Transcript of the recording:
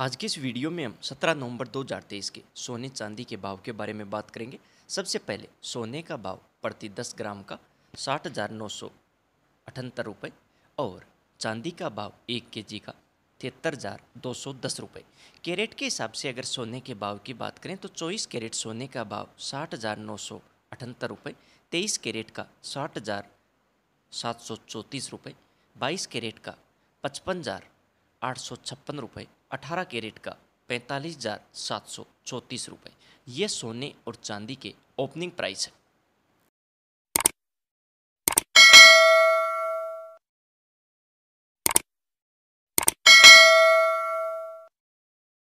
आज के इस वीडियो में हम 17 नवंबर 2023 के सोने चांदी के भाव के बारे में बात करेंगे सबसे पहले सोने का भाव प्रति 10 ग्राम का साठ हज़ार नौ सौ अठहत्तर रुपये और चांदी का भाव एक के जी का तिहत्तर हज़ार दो सौ दस रुपये कैरेट के हिसाब से अगर सोने के भाव की बात करें तो चौबीस कैरेट सोने का भाव साठ हज़ार नौ सौ अठहत्तर रुपये तेईस कैरेट का साठ हज़ार सात सौ चौंतीस रुपये बाईस कैरेट का पचपन हज़ार आठ सौ छप्पन रुपये 18 कैरेट का पैंतालीस हज़ार सात सौ चौंतीस रुपये ये सोने और चांदी के ओपनिंग प्राइस है